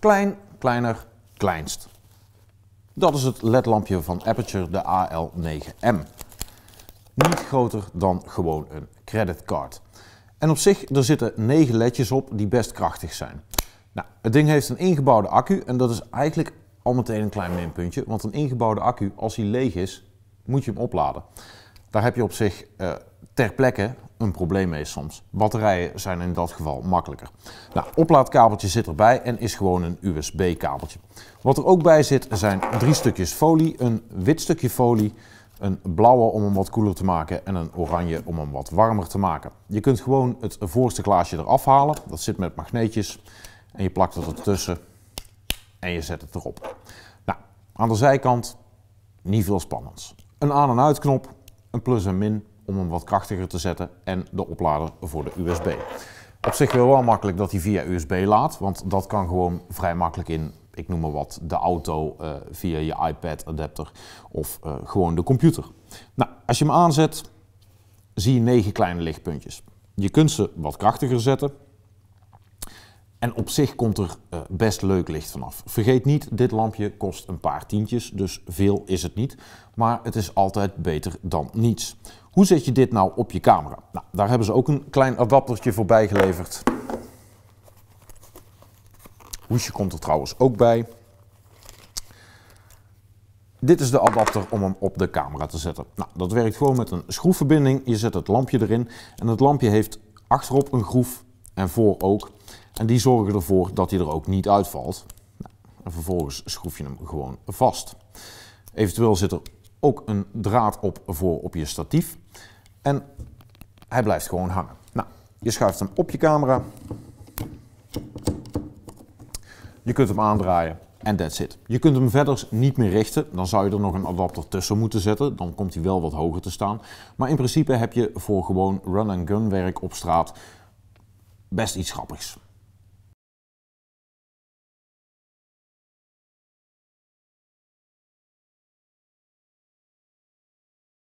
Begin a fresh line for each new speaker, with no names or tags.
Klein, kleiner, kleinst. Dat is het ledlampje van Aperture, de AL9M. Niet groter dan gewoon een creditcard. En op zich, er zitten 9 ledjes op die best krachtig zijn. Nou, het ding heeft een ingebouwde accu en dat is eigenlijk al meteen een klein minpuntje. Want een ingebouwde accu, als hij leeg is, moet je hem opladen. Daar heb je op zich eh, ter plekke een probleem mee soms. Batterijen zijn in dat geval makkelijker. Nou, oplaadkabeltje zit erbij en is gewoon een USB-kabeltje. Wat er ook bij zit zijn drie stukjes folie, een wit stukje folie, een blauwe om hem wat koeler te maken en een oranje om hem wat warmer te maken. Je kunt gewoon het voorste glaasje eraf halen, dat zit met magneetjes en je plakt het ertussen en je zet het erop. Nou, aan de zijkant niet veel spannends. Een aan- en uitknop, een plus en min om hem wat krachtiger te zetten en de oplader voor de USB. Op zich wel wel makkelijk dat hij via USB laat, want dat kan gewoon vrij makkelijk in, ik noem maar wat, de auto eh, via je iPad adapter of eh, gewoon de computer. Nou, als je hem aanzet, zie je negen kleine lichtpuntjes. Je kunt ze wat krachtiger zetten. En op zich komt er eh, best leuk licht vanaf. Vergeet niet, dit lampje kost een paar tientjes, dus veel is het niet. Maar het is altijd beter dan niets. Hoe zet je dit nou op je camera? Nou, daar hebben ze ook een klein adaptertje voor bijgeleverd. Hoesje komt er trouwens ook bij. Dit is de adapter om hem op de camera te zetten. Nou, dat werkt gewoon met een schroefverbinding. Je zet het lampje erin en het lampje heeft achterop een groef en voor ook. En die zorgen ervoor dat hij er ook niet uitvalt. Nou, vervolgens schroef je hem gewoon vast. Eventueel zit er ook een draad op voor op je statief. En hij blijft gewoon hangen. Nou, je schuift hem op je camera. Je kunt hem aandraaien en that's it. Je kunt hem verder niet meer richten. Dan zou je er nog een adapter tussen moeten zetten. Dan komt hij wel wat hoger te staan. Maar in principe heb je voor gewoon run-and-gun werk op straat best iets grappigs.